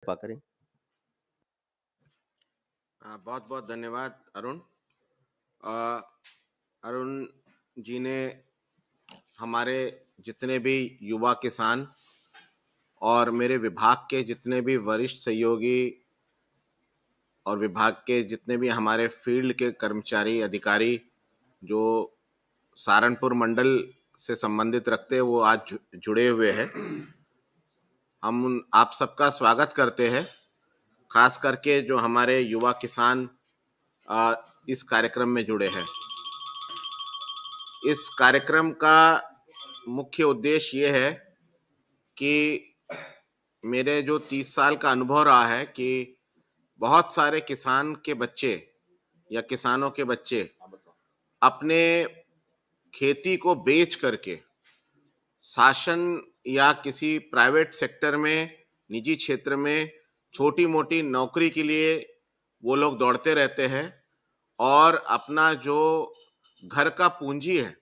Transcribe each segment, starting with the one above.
कृपा करें हाँ, बहुत बहुत धन्यवाद अरुण अरुण जी ने हमारे जितने भी युवा किसान और मेरे विभाग के जितने भी वरिष्ठ सहयोगी और विभाग के जितने भी हमारे फील्ड के कर्मचारी अधिकारी जो सहारनपुर मंडल से संबंधित रखते हैं वो आज जुड़े हुए हैं हम आप सबका स्वागत करते हैं खास करके जो हमारे युवा किसान इस कार्यक्रम में जुड़े हैं इस कार्यक्रम का मुख्य उद्देश्य ये है कि मेरे जो तीस साल का अनुभव रहा है कि बहुत सारे किसान के बच्चे या किसानों के बच्चे अपने खेती को बेच करके शासन या किसी प्राइवेट सेक्टर में निजी क्षेत्र में छोटी मोटी नौकरी के लिए वो लोग दौड़ते रहते हैं और अपना जो घर का पूंजी है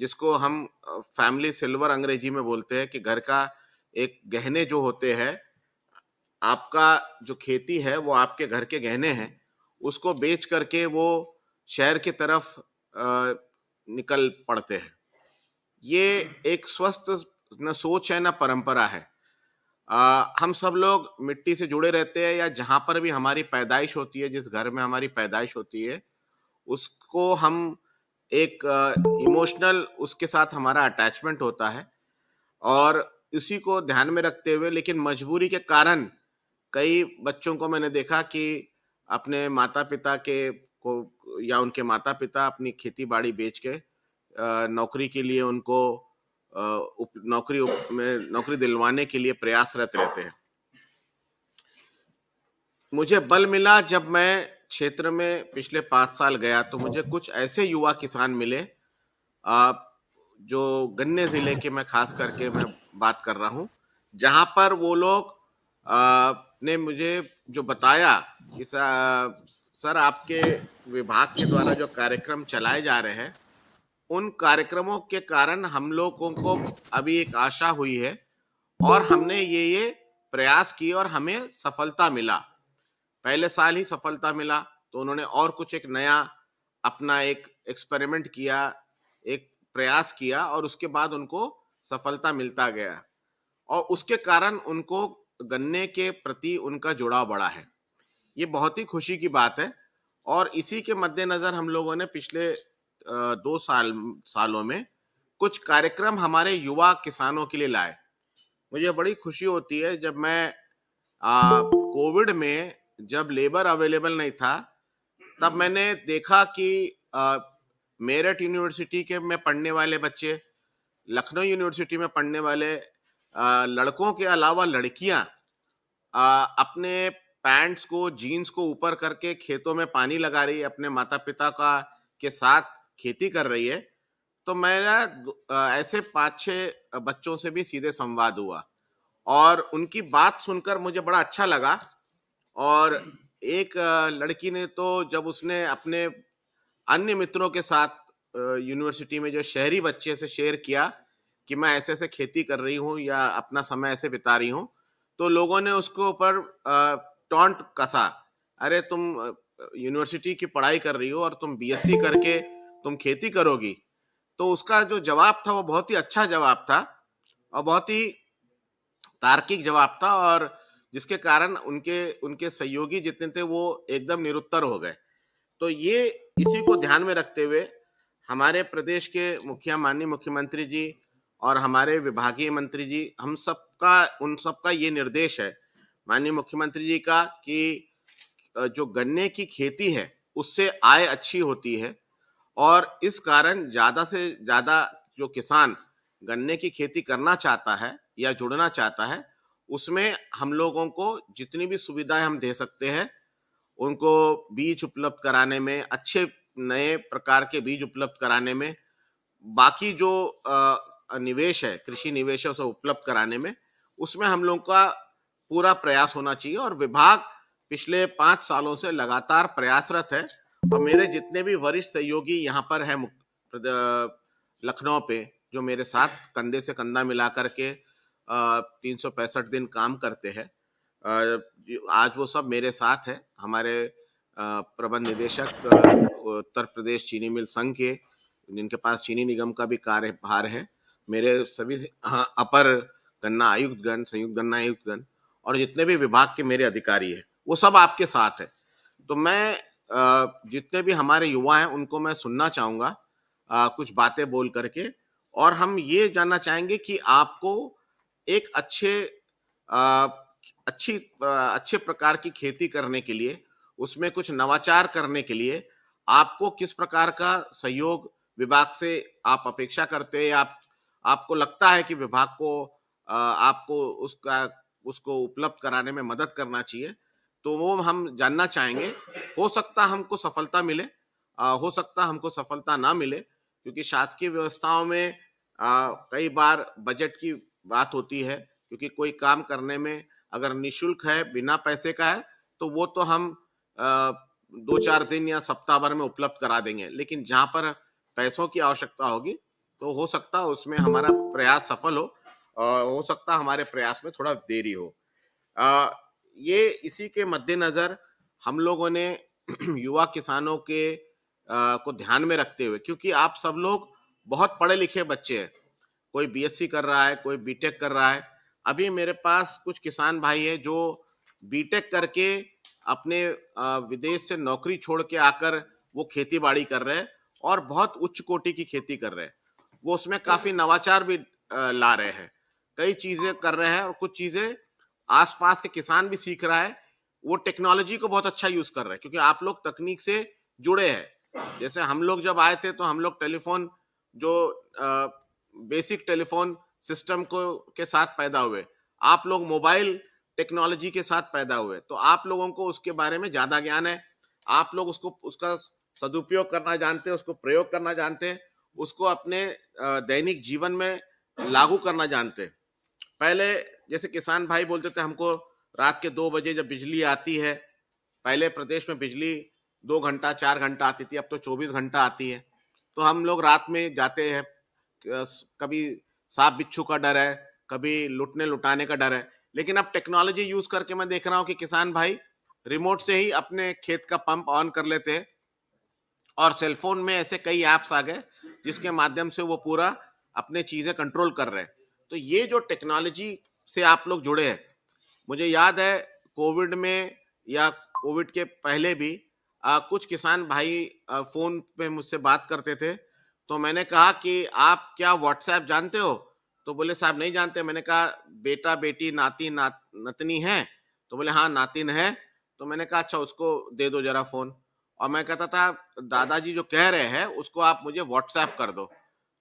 जिसको हम फैमिली सिल्वर अंग्रेजी में बोलते हैं कि घर का एक गहने जो होते हैं आपका जो खेती है वो आपके घर के गहने हैं उसको बेच करके वो शहर की तरफ निकल पड़ते हैं ये एक स्वस्थ न सोच है ना परंपरा है आ, हम सब लोग मिट्टी से जुड़े रहते हैं या जहाँ पर भी हमारी पैदाइश होती है जिस घर में हमारी पैदाइश होती है उसको हम एक इमोशनल उसके साथ हमारा अटैचमेंट होता है और इसी को ध्यान में रखते हुए लेकिन मजबूरी के कारण कई बच्चों को मैंने देखा कि अपने माता पिता के को या उनके माता पिता अपनी खेती बाड़ी बेच के नौकरी के लिए उनको उप नौकरी में नौकरी दिलवाने के लिए प्रयासरत रहते हैं मुझे बल मिला जब मैं क्षेत्र में पिछले पांच साल गया तो मुझे कुछ ऐसे युवा किसान मिले जो गन्ने ज़िले के मैं खास करके मैं बात कर रहा हूं जहां पर वो लोग ने मुझे जो बताया कि सर आपके विभाग के द्वारा जो कार्यक्रम चलाए जा रहे हैं उन कार्यक्रमों के कारण हम लोगों को अभी एक आशा हुई है और हमने ये ये प्रयास किए और हमें सफलता मिला पहले साल ही सफलता मिला तो उन्होंने और कुछ एक नया अपना एक एक्सपेरिमेंट किया एक प्रयास किया और उसके बाद उनको सफलता मिलता गया और उसके कारण उनको गन्ने के प्रति उनका जुड़ाव बढ़ा है ये बहुत ही खुशी की बात है और इसी के मद्देनज़र हम लोगों ने पिछले दो साल सालों में कुछ कार्यक्रम हमारे युवा किसानों के लिए लाए मुझे बड़ी खुशी होती है जब मैं कोविड में जब लेबर अवेलेबल नहीं था तब मैंने देखा कि मेरठ यूनिवर्सिटी के में पढ़ने वाले बच्चे लखनऊ यूनिवर्सिटी में पढ़ने वाले आ, लड़कों के अलावा लड़कियां आ, अपने पैंट्स को जीन्स को ऊपर करके खेतों में पानी लगा रही अपने माता पिता का के साथ खेती कर रही है तो मेरा ऐसे पाँच छः बच्चों से भी सीधे संवाद हुआ और उनकी बात सुनकर मुझे बड़ा अच्छा लगा और एक लड़की ने तो जब उसने अपने अन्य मित्रों के साथ यूनिवर्सिटी में जो शहरी बच्चे से शेयर किया कि मैं ऐसे ऐसे खेती कर रही हूँ या अपना समय ऐसे बिता रही हूँ तो लोगों ने उसके ऊपर टॉन्ट कसा अरे तुम यूनिवर्सिटी की पढ़ाई कर रही हो और तुम बीएससी करके तुम खेती करोगी तो उसका जो जवाब था वो बहुत ही अच्छा जवाब था और बहुत ही तार्किक जवाब था और जिसके कारण उनके उनके सहयोगी जितने थे वो एकदम निरुत्तर हो गए तो ये इसी को ध्यान में रखते हुए हमारे प्रदेश के मुखिया माननीय मुख्यमंत्री जी और हमारे विभागीय मंत्री जी हम सबका उन सबका ये निर्देश है माननीय मुख्यमंत्री जी का कि जो गन्ने की खेती है उससे आय अच्छी होती है और इस कारण ज़्यादा से ज़्यादा जो किसान गन्ने की खेती करना चाहता है या जुड़ना चाहता है उसमें हम लोगों को जितनी भी सुविधाएं हम दे सकते हैं उनको बीज उपलब्ध कराने में अच्छे नए प्रकार के बीज उपलब्ध कराने में बाकी जो निवेश है कृषि निवेश है उसे उपलब्ध कराने में उसमें हम लोगों का पूरा प्रयास होना चाहिए और विभाग पिछले पाँच सालों से लगातार प्रयासरत है तो मेरे जितने भी वरिष्ठ सहयोगी यहाँ पर है लखनऊ पे जो मेरे साथ कंधे से कंधा मिला करके तीन सौ पैंसठ दिन काम करते हैं आज वो सब मेरे साथ है हमारे प्रबंध निदेशक उत्तर प्रदेश चीनी मिल संघ के जिनके पास चीनी निगम का भी कार्यभार है मेरे सभी हाँ, अपर गन्ना आयुक्तगण संयुक्त गन्ना आयुक्तगण और जितने भी विभाग के मेरे अधिकारी हैं वो सब आपके साथ है तो मैं जितने भी हमारे युवा हैं उनको मैं सुनना चाहूँगा कुछ बातें बोल करके और हम ये जानना चाहेंगे कि आपको एक अच्छे आ, अच्छी आ, अच्छे प्रकार की खेती करने के लिए उसमें कुछ नवाचार करने के लिए आपको किस प्रकार का सहयोग विभाग से आप अपेक्षा करते हैं आप आपको लगता है कि विभाग को आ, आपको उसका उसको उपलब्ध कराने में मदद करना चाहिए तो वो हम जानना चाहेंगे हो सकता हमको सफलता मिले आ, हो सकता हमको सफलता ना मिले क्योंकि शासकीय व्यवस्थाओं में आ, कई बार बजट की बात होती है क्योंकि कोई काम करने में अगर निशुल्क है बिना पैसे का है तो वो तो हम आ, दो चार दिन या सप्ताह भर में उपलब्ध करा देंगे लेकिन जहाँ पर पैसों की आवश्यकता होगी तो हो सकता है उसमें हमारा प्रयास सफल हो और हो सकता हमारे प्रयास में थोड़ा देरी हो आ, ये इसी के मद्देनज़र हम लोगों ने युवा किसानों के आ, को ध्यान में रखते हुए क्योंकि आप सब लोग बहुत पढ़े लिखे बच्चे हैं कोई बीएससी कर रहा है कोई बीटेक कर रहा है अभी मेरे पास कुछ किसान भाई है जो बीटेक करके अपने विदेश से नौकरी छोड़ के आकर वो खेती बाड़ी कर रहे हैं और बहुत उच्च कोटि की खेती कर रहे हैं वो उसमें काफ़ी नवाचार भी ला रहे हैं कई चीज़ें कर रहे हैं और कुछ चीज़ें आसपास के किसान भी सीख रहा है वो टेक्नोलॉजी को बहुत अच्छा यूज कर रहा है क्योंकि आप लोग तकनीक से जुड़े हैं जैसे हम लोग जब आए थे तो हम लोग टेलीफोन जो आ, बेसिक टेलीफोन सिस्टम को के साथ पैदा हुए आप लोग मोबाइल टेक्नोलॉजी के साथ पैदा हुए तो आप लोगों को उसके बारे में ज्यादा ज्ञान है आप लोग उसको उसका सदुपयोग करना जानते हैं उसको प्रयोग करना जानते हैं उसको अपने दैनिक जीवन में लागू करना जानते हैं पहले जैसे किसान भाई बोलते थे हमको रात के दो बजे जब बिजली आती है पहले प्रदेश में बिजली दो घंटा चार घंटा आती थी अब तो चौबीस घंटा आती है तो हम लोग रात में जाते हैं कभी सांप बिच्छू का डर है कभी लुटने लुटाने का डर है लेकिन अब टेक्नोलॉजी यूज करके मैं देख रहा हूँ कि किसान भाई रिमोट से ही अपने खेत का पंप ऑन कर लेते हैं और सेलफोन में ऐसे कई ऐप्स आ गए जिसके माध्यम से वो पूरा अपने चीज़ें कंट्रोल कर रहे हैं तो ये जो टेक्नोलॉजी से आप लोग जुड़े हैं मुझे याद है कोविड में या कोविड के पहले भी आ, कुछ किसान भाई आ, फोन पे मुझसे बात करते थे तो मैंने कहा कि आप क्या व्हाट्सएप जानते हो तो बोले साहब नहीं जानते मैंने कहा बेटा बेटी नाती नात नतनी है तो बोले हाँ नातिन है तो मैंने कहा अच्छा उसको दे दो जरा फ़ोन और मैं कहता था दादाजी जो कह रहे हैं उसको आप मुझे व्हाट्सएप कर दो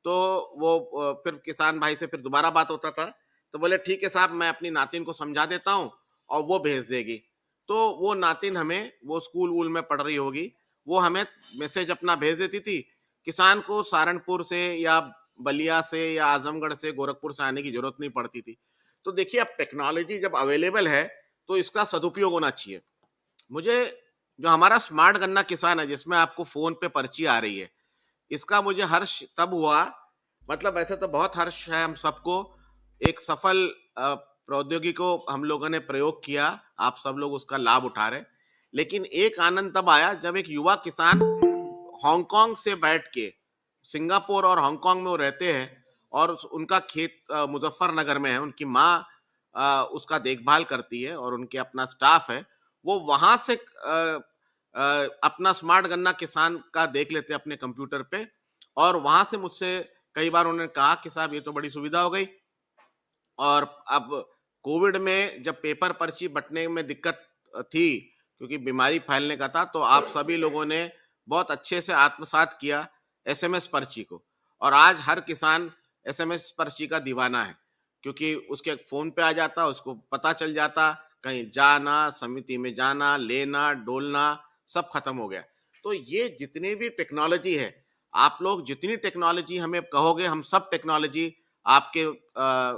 तो वो फिर किसान भाई से फिर दोबारा बात होता था तो बोले ठीक है साहब मैं अपनी नातिन को समझा देता हूँ और वो भेज देगी तो वो नातिन हमें वो स्कूल वूल में पढ़ रही होगी वो हमें मैसेज अपना भेज देती थी किसान को सहारनपुर से या बलिया से या आजमगढ़ से गोरखपुर से आने की जरूरत नहीं पड़ती थी तो देखिए अब टेक्नोलॉजी जब अवेलेबल है तो इसका सदुपयोग होना चाहिए मुझे जो हमारा स्मार्ट गन्ना किसान है जिसमें आपको फ़ोन पे पर्ची आ रही है इसका मुझे हर्ष तब हुआ मतलब ऐसे तो बहुत हर्ष है हम सबको एक सफल प्रौद्योगिकी को हम लोगों ने प्रयोग किया आप सब लोग उसका लाभ उठा रहे लेकिन एक आनंद तब आया जब एक युवा किसान हांगकांग से बैठ के सिंगापुर और हांगकांग में वो रहते हैं और उनका खेत मुजफ्फरनगर में है उनकी माँ उसका देखभाल करती है और उनके अपना स्टाफ है वो वहाँ से आ, आ, अपना स्मार्ट गन्ना किसान का देख लेते हैं अपने कंप्यूटर पे और वहाँ से मुझसे कई बार उन्होंने कहा कि साहब ये तो बड़ी सुविधा हो गई और अब कोविड में जब पेपर पर्ची बटने में दिक्कत थी क्योंकि बीमारी फैलने का था तो आप सभी लोगों ने बहुत अच्छे से आत्मसात किया एसएमएस पर्ची को और आज हर किसान एसएमएस पर्ची का दीवाना है क्योंकि उसके फ़ोन पे आ जाता उसको पता चल जाता कहीं जाना समिति में जाना लेना डोलना सब खत्म हो गया तो ये जितनी भी टेक्नोलॉजी है आप लोग जितनी टेक्नोलॉजी हमें कहोगे हम सब टेक्नोलॉजी आपके आ,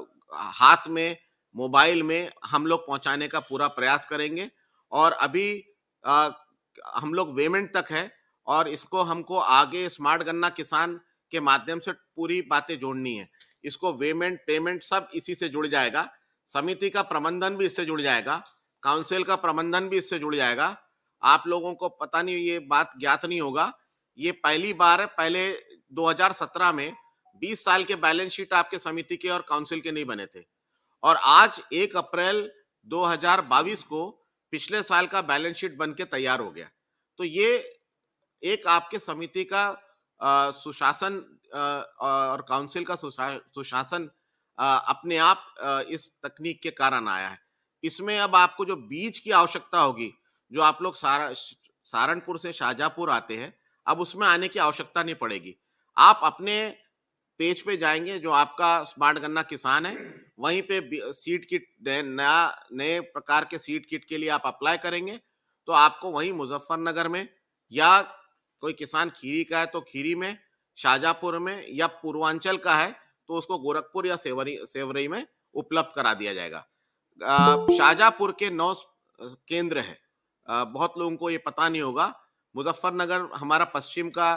हाथ में मोबाइल में हम लोग पहुंचाने का पूरा प्रयास करेंगे और अभी आ, हम लोग वेमेंट तक है और इसको हमको आगे स्मार्ट गन्ना किसान के माध्यम से पूरी बातें जोड़नी है इसको वेमेंट पेमेंट सब इसी से जुड़ जाएगा समिति का प्रबंधन भी इससे जुड़ जाएगा काउंसिल का प्रबंधन भी इससे जुड़ जाएगा आप लोगों को पता नहीं ये बात ज्ञात नहीं होगा ये पहली बार है पहले 2017 में 20 साल के बैलेंस शीट आपके समिति के और काउंसिल के नहीं बने थे और आज एक अप्रैल 2022 को पिछले साल का बैलेंस शीट बन के तैयार हो गया तो ये एक आपके समिति का आ, सुशासन आ, और काउंसिल का सुशा, सुशासन आ, अपने आप इस तकनीक के कारण आया है इसमें अब आपको जो बीज की आवश्यकता होगी जो आप लोग सारा सहारनपुर से शाहजहापुर आते हैं अब उसमें आने की आवश्यकता नहीं पड़ेगी आप अपने पेज पे जाएंगे जो आपका स्मार्ट गन्ना किसान है वहीं पे सीट किट नया नए प्रकार के सीट किट के लिए आप अप्लाई करेंगे तो आपको वहीं मुजफ्फरनगर में या कोई किसान खीरी का है तो खीरी में शाहजहापुर में या पूर्वांचल का है तो उसको गोरखपुर या सेवरी सेवरई में उपलब्ध करा दिया जाएगा शाहजहापुर के नौ केंद्र है बहुत लोगों को ये पता नहीं होगा मुजफ्फरनगर हमारा पश्चिम का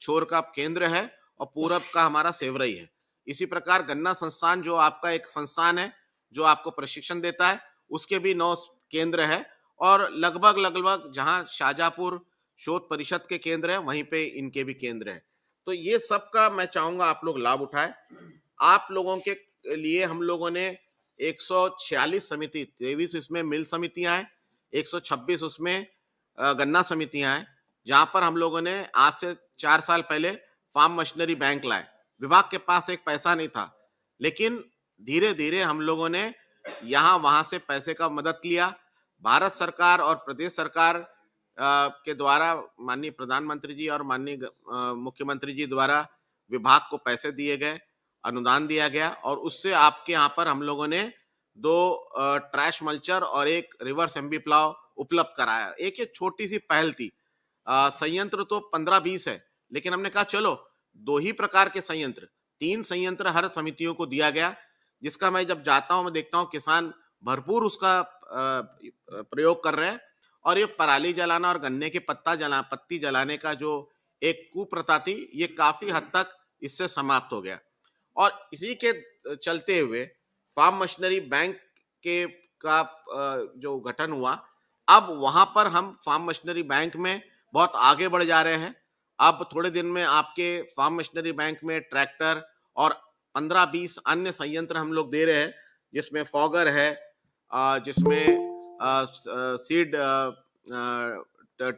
छोर का केंद्र है और पूरब का हमारा सेवरई है इसी प्रकार गन्ना संस्थान जो आपका एक संस्थान है जो आपको प्रशिक्षण देता है उसके भी नौ केंद्र है और लगभग लगभग जहाँ शाहजहापुर शोध परिषद के केंद्र है वहीं पे इनके भी केंद्र है तो ये सब का मैं चाहूंगा आप लोग लाभ उठाए आप लोगों के लिए हम लोगों ने 146 समिति तेईस इसमें मिल समितियां हैं 126 उसमें गन्ना समितियां हैं जहां पर हम लोगों ने आज से चार साल पहले फार्म मशीनरी बैंक लाए विभाग के पास एक पैसा नहीं था लेकिन धीरे धीरे हम लोगों ने यहाँ वहां से पैसे का मदद लिया भारत सरकार और प्रदेश सरकार के द्वारा माननीय प्रधानमंत्री जी और माननीय मुख्यमंत्री जी द्वारा विभाग को पैसे दिए गए अनुदान दिया गया और उससे आपके यहाँ पर हम लोगों ने दो ट्रैश मल्चर और एक रिवर्स एम्बी प्लाव उपलब्ध कराया एक ये छोटी सी पहल थी संयंत्र तो पंद्रह बीस है लेकिन हमने कहा चलो दो ही प्रकार के संयंत्र तीन संयंत्र हर समितियों को दिया गया जिसका मैं जब जाता हूँ मैं देखता हूं किसान भरपूर उसका प्रयोग कर रहे हैं और ये पराली जलाना और गन्ने के पत्ता जला पत्ती जलाने का जो एक कुप्रथा थी ये काफी हद तक इससे समाप्त हो गया और इसी के चलते हुए फार्म मशीनरी बैंक के का जो गठन हुआ अब वहां पर हम फार्म मशीनरी बैंक में बहुत आगे बढ़ जा रहे हैं अब थोड़े दिन में आपके फार्म मशीनरी बैंक में ट्रैक्टर और पंद्रह बीस अन्य संयंत्र हम लोग दे रहे हैं जिसमें फॉगर है जिसमें सीड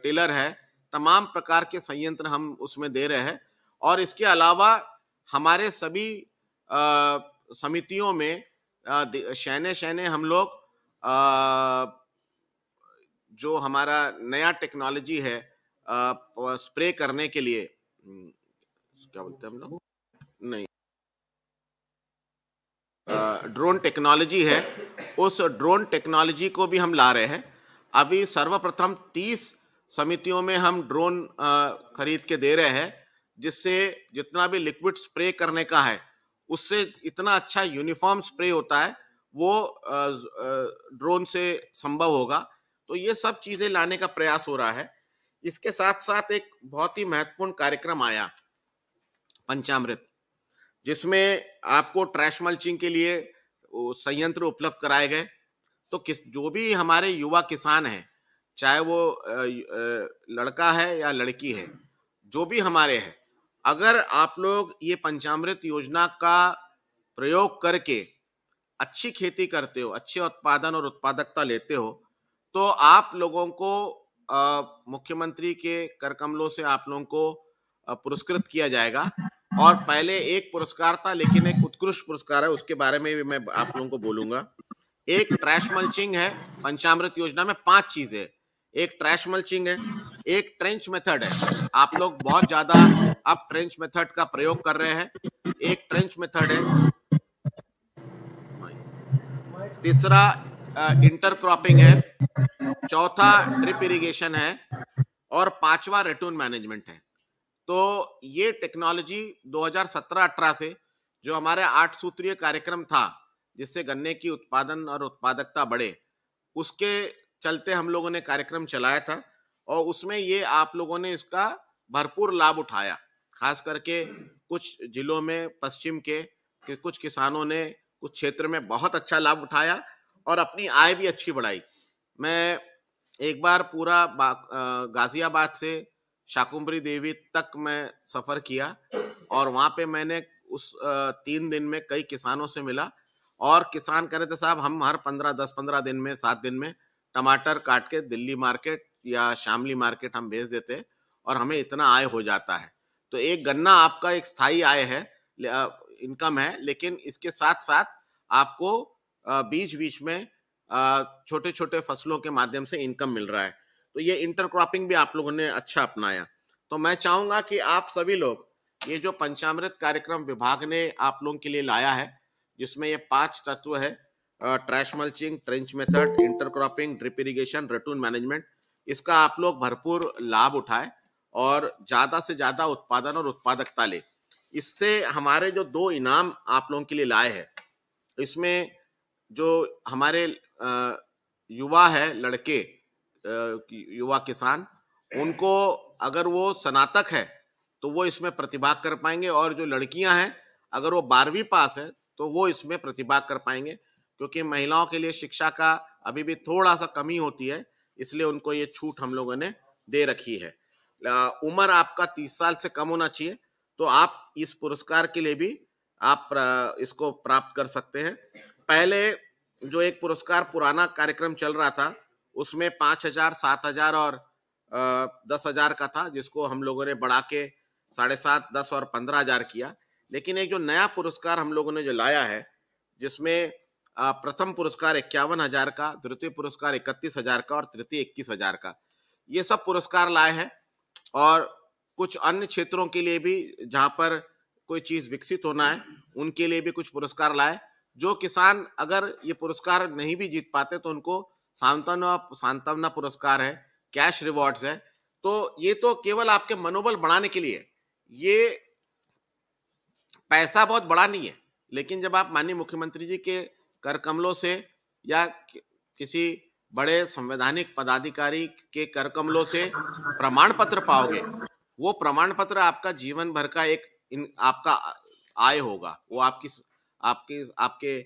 टेलर है तमाम प्रकार के संयंत्र हम उसमें दे रहे हैं और इसके अलावा हमारे सभी समितियों में शहने शहने हम लोग जो हमारा नया टेक्नोलॉजी है स्प्रे करने के लिए हम्म, क्या बोलते हैं हम लोग नहीं ड्रोन टेक्नोलॉजी है उस ड्रोन टेक्नोलॉजी को भी हम ला रहे हैं अभी सर्वप्रथम तीस समितियों में हम ड्रोन खरीद के दे रहे हैं जिससे जितना भी लिक्विड स्प्रे करने का है उससे इतना अच्छा यूनिफॉर्म स्प्रे होता है वो ड्रोन से संभव होगा तो ये सब चीज़ें लाने का प्रयास हो रहा है इसके साथ साथ एक बहुत ही महत्वपूर्ण कार्यक्रम आया पंचामृत जिसमें आपको ट्रैश मल्चिंग के लिए संयंत्र उपलब्ध कराए गए तो किस जो भी हमारे युवा किसान हैं चाहे वो लड़का है या लड़की है जो भी हमारे हैं अगर आप लोग ये पंचामृत योजना का प्रयोग करके अच्छी खेती करते हो अच्छे उत्पादन और उत्पादकता लेते हो तो आप लोगों को मुख्यमंत्री के कर कमलों से आप लोगों को पुरस्कृत किया जाएगा और पहले एक पुरस्कार था लेकिन एक उत्कृष्ट पुरस्कार है उसके बारे में भी मैं आप लोगों को बोलूंगा एक ट्रैश मल्चिंग है पंचामृत योजना में पांच चीजें एक ट्रैश मल्चिंग है एक ट्रेंच मेथड है आप लोग बहुत ज्यादा अब ट्रेंच मेथड का प्रयोग कर रहे हैं एक ट्रेंच मेथड है तीसरा इंटरक्रॉपिंग है चौथा ड्रिप इरिगेशन है और पांचवा रेटून मैनेजमेंट है तो ये टेक्नोलॉजी 2017-18 से जो हमारे आठ सूत्रीय कार्यक्रम था जिससे गन्ने की उत्पादन और उत्पादकता बढ़े उसके चलते हम लोगों ने कार्यक्रम चलाया था और उसमें ये आप लोगों ने इसका भरपूर लाभ उठाया खास करके कुछ जिलों में पश्चिम के, के कुछ किसानों ने कुछ क्षेत्र में बहुत अच्छा लाभ उठाया और अपनी आय भी अच्छी बढ़ाई मैं एक बार पूरा गाजियाबाद से शाकुम्बरी देवी तक मैं सफ़र किया और वहाँ पे मैंने उस तीन दिन में कई किसानों से मिला और किसान कह रहे थे साहब हम हर पंद्रह दस पंद्रह दिन में सात दिन में टमाटर काट के दिल्ली मार्केट या शामली मार्केट हम भेज देते और हमें इतना आय हो जाता है तो एक गन्ना आपका एक स्थायी आय है इनकम है लेकिन इसके साथ साथ आपको बीच बीच में छोटे छोटे फसलों के माध्यम से इनकम मिल रहा है तो ये इंटरक्रॉपिंग भी आप लोगों ने अच्छा अपनाया तो मैं चाहूंगा कि आप सभी लोग ये जो पंचामृत कार्यक्रम विभाग ने आप लोगों के लिए लाया है जिसमें ये पांच तत्व है trash mulching trench method intercropping drip irrigation ratoon management इसका आप लोग भरपूर लाभ उठाए और ज़्यादा से ज़्यादा उत्पादन और उत्पादकता ले इससे हमारे जो दो इनाम आप लोगों के लिए लाए हैं इसमें जो हमारे युवा है लड़के युवा किसान उनको अगर वो स्नातक है तो वो इसमें प्रतिभाग कर पाएंगे और जो लड़कियां हैं अगर वो बारहवीं पास है तो वो इसमें प्रतिभाग कर पाएंगे क्योंकि महिलाओं के लिए शिक्षा का अभी भी थोड़ा सा कमी होती है इसलिए उनको ये छूट हम लोगों ने दे रखी है उम्र आपका तीस साल से कम होना चाहिए तो आप इस पुरस्कार के लिए भी आप इसको प्राप्त कर सकते हैं पहले जो एक पुरस्कार पुराना कार्यक्रम चल रहा था उसमें पाँच हजार सात हजार और दस हजार का था जिसको हम लोगों ने बढ़ा के साढ़े सात दस और पंद्रह हजार किया लेकिन एक जो नया पुरस्कार हम लोगों ने जो लाया है जिसमें प्रथम पुरस्कार इक्यावन हजार का द्वितीय पुरस्कार इकतीस हजार का और तृतीय इक्कीस हजार का ये सब पुरस्कार लाए हैं और कुछ अन्य क्षेत्रों के लिए भी जहाँ पर कोई चीज़ विकसित होना है उनके लिए भी कुछ पुरस्कार लाए जो किसान अगर ये पुरस्कार नहीं भी जीत पाते तो उनको सांत्वना सांत्वना पुरस्कार है कैश रिवॉर्ड्स है तो ये तो केवल आपके मनोबल बढ़ाने के लिए ये पैसा बहुत बड़ा नहीं है लेकिन जब आप माननीय मुख्यमंत्री जी के कर कमलों से या किसी बड़े संवैधानिक पदाधिकारी के कर कमलों से प्रमाण पत्र पाओगे वो प्रमाण पत्र आपका जीवन भर का एक इन आपका आय होगा वो आपकी आपके आपके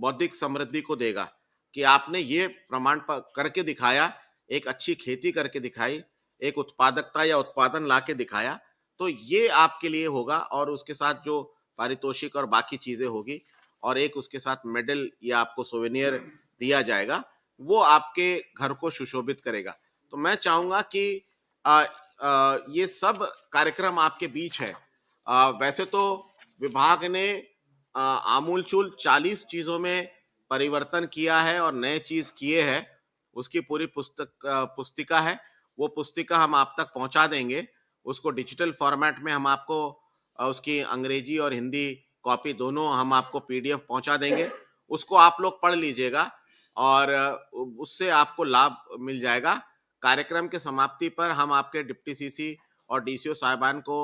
बौद्धिक समृद्धि को देगा कि आपने ये प्रमाण करके दिखाया एक अच्छी खेती करके दिखाई एक उत्पादकता या उत्पादन ला के दिखाया तो ये आपके लिए होगा और उसके साथ जो पारितोषिक और बाकी चीज़ें होगी और एक उसके साथ मेडल या आपको सोवेनियर दिया जाएगा वो आपके घर को सुशोभित करेगा तो मैं चाहूंगा कि आ, आ, ये सब कार्यक्रम आपके बीच है आ, वैसे तो विभाग ने आमूल चूल चालीस चीज़ों में परिवर्तन किया है और नए चीज़ किए हैं उसकी पूरी पुस्तक पुस्तिका है वो पुस्तिका हम आप तक पहुंचा देंगे उसको डिजिटल फॉर्मेट में हम आपको उसकी अंग्रेजी और हिंदी कॉपी दोनों हम आपको पीडीएफ पहुंचा देंगे उसको आप लोग पढ़ लीजिएगा और उससे आपको लाभ मिल जाएगा कार्यक्रम के समाप्ति पर हम आपके डिप्टी सीसी और डीसीओ साहिबान को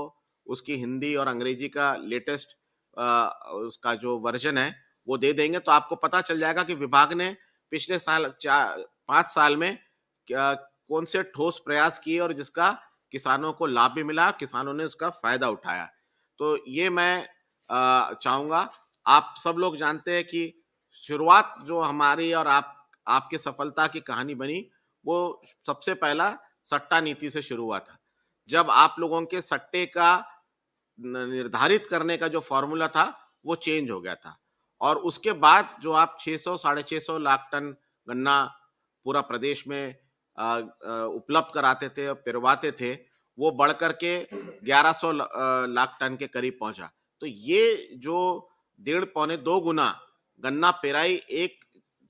उसकी हिंदी और अंग्रेजी का लेटेस्ट उसका जो वर्जन है वो दे देंगे तो आपको पता चल जाएगा कि विभाग ने पिछले साल चार पाँच साल में क्या कौन से ठोस प्रयास किए और जिसका किसानों को लाभ भी मिला किसानों ने उसका फायदा उठाया तो ये मैं चाहूंगा आप सब लोग जानते हैं कि शुरुआत जो हमारी और आप आपकी सफलता की कहानी बनी वो सबसे पहला सट्टा नीति से शुरू हुआ था जब आप लोगों के सट्टे का निर्धारित करने का जो फॉर्मूला था वो चेंज हो गया था और उसके बाद जो आप 600 साढ़े छः लाख टन गन्ना पूरा प्रदेश में उपलब्ध कराते थे और पिरवाते थे वो बढ़ करके 1100 लाख टन के करीब पहुंचा तो ये जो डेढ़ पौने दो गुना गन्ना पेराई एक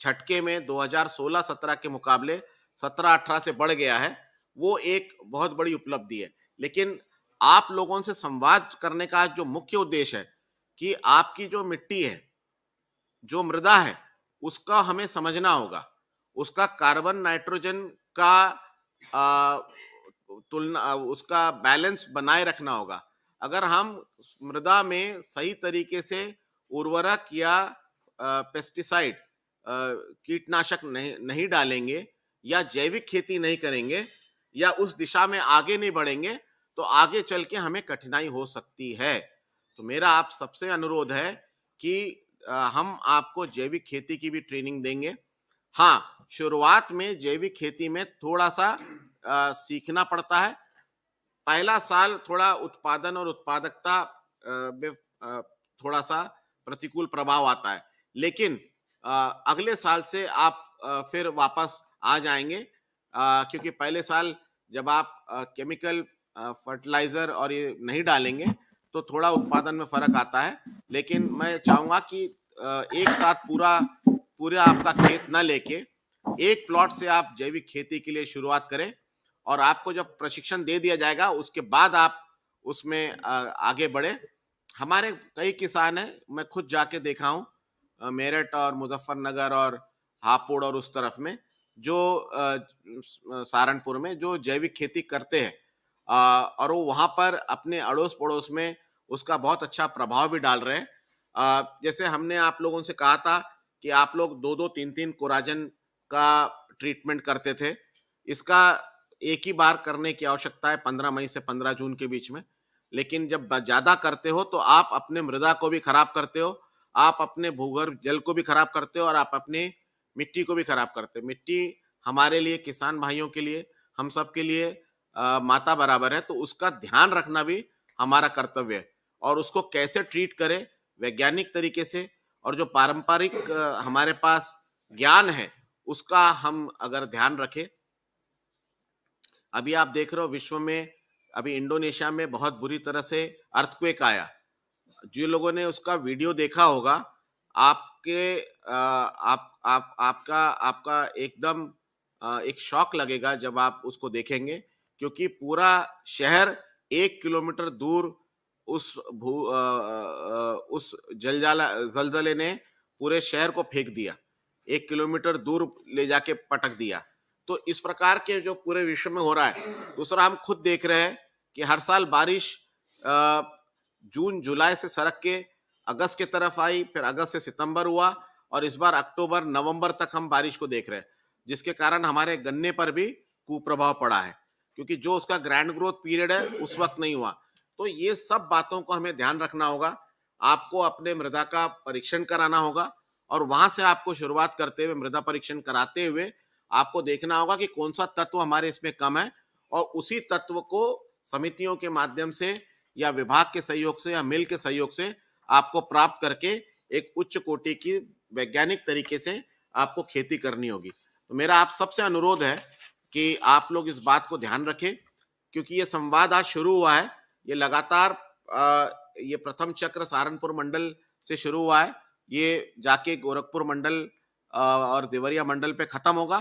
झटके में 2016-17 के मुकाबले 17-18 से बढ़ गया है वो एक बहुत बड़ी उपलब्धि है लेकिन आप लोगों से संवाद करने का जो मुख्य उद्देश्य है कि आपकी जो मिट्टी है जो मृदा है उसका हमें समझना होगा उसका कार्बन नाइट्रोजन का तुलना उसका बैलेंस बनाए रखना होगा अगर हम मृदा में सही तरीके से उर्वरक या पेस्टिसाइड कीटनाशक नहीं नहीं डालेंगे या जैविक खेती नहीं करेंगे या उस दिशा में आगे नहीं बढ़ेंगे तो आगे चल के हमें कठिनाई हो सकती है तो मेरा आप सबसे अनुरोध है कि हम आपको जैविक खेती की भी ट्रेनिंग देंगे हाँ शुरुआत में जैविक खेती में थोड़ा सा आ, सीखना पड़ता है पहला साल थोड़ा उत्पादन और उत्पादकता में थोड़ा सा प्रतिकूल प्रभाव आता है लेकिन आ, अगले साल से आप आ, फिर वापस आ जाएंगे क्योंकि पहले साल जब आप केमिकल फर्टिलाइजर और ये नहीं डालेंगे तो थोड़ा उत्पादन में फर्क आता है लेकिन मैं चाहूंगा कि एक साथ पूरा पूरा आपका खेत न लेके एक प्लॉट से आप जैविक खेती के लिए शुरुआत करें और आपको जब प्रशिक्षण दे दिया जाएगा उसके बाद आप उसमें आगे बढ़े हमारे कई किसान हैं मैं खुद जाके देखा हूँ मेरठ और मुजफ्फरनगर और हापुड़ और उस तरफ में जो सहारनपुर में जो जैविक खेती करते हैं और वो वहाँ पर अपने अड़ोस पड़ोस में उसका बहुत अच्छा प्रभाव भी डाल रहे हैं जैसे हमने आप लोगों से कहा था कि आप लोग दो दो तीन तीन कोराजन का ट्रीटमेंट करते थे इसका एक ही बार करने की आवश्यकता है पंद्रह मई से पंद्रह जून के बीच में लेकिन जब ज़्यादा करते हो तो आप अपने मृदा को भी खराब करते हो आप अपने भूगर्भ जल को भी खराब करते हो और आप अपने मिट्टी को भी खराब करते हो मिट्टी हमारे लिए किसान भाइयों के लिए हम सब के लिए आ, माता बराबर है तो उसका ध्यान रखना भी हमारा कर्तव्य है और उसको कैसे ट्रीट करें वैज्ञानिक तरीके से और जो पारंपरिक हमारे पास ज्ञान है उसका हम अगर ध्यान रखें अभी आप देख रहे हो विश्व में अभी इंडोनेशिया में बहुत बुरी तरह से अर्थक्वेक आया जो लोगों ने उसका वीडियो देखा होगा आपके आप आप आपका आपका एकदम एक शॉक लगेगा जब आप उसको देखेंगे क्योंकि पूरा शहर एक किलोमीटर दूर उस भू आ, आ, उस जलजाला जलजले ने पूरे शहर को फेंक दिया एक किलोमीटर दूर ले जाके पटक दिया तो इस प्रकार के जो पूरे विश्व में हो रहा है दूसरा हम खुद देख रहे हैं कि हर साल बारिश जून जुलाई से सड़क के अगस्त के तरफ आई फिर अगस्त से सितंबर हुआ और इस बार अक्टूबर नवंबर तक हम बारिश को देख रहे हैं जिसके कारण हमारे गन्ने पर भी कुप्रभाव पड़ा है क्योंकि जो उसका ग्रैंड ग्रोथ पीरियड है उस वक्त नहीं हुआ तो ये सब बातों को हमें ध्यान रखना होगा आपको अपने मृदा का परीक्षण कराना होगा और वहां से आपको शुरुआत करते हुए मृदा परीक्षण कराते हुए आपको देखना होगा कि कौन सा तत्व हमारे इसमें कम है और उसी तत्व को समितियों के माध्यम से या विभाग के सहयोग से या मिल के सहयोग से आपको प्राप्त करके एक उच्च कोटि की वैज्ञानिक तरीके से आपको खेती करनी होगी तो मेरा आप सबसे अनुरोध है कि आप लोग इस बात को ध्यान रखें क्योंकि ये संवाद आज शुरू हुआ है ये लगातार ये प्रथम चक्र सहारनपुर मंडल से शुरू हुआ है ये जाके गोरखपुर मंडल और देवरिया मंडल पे ख़त्म होगा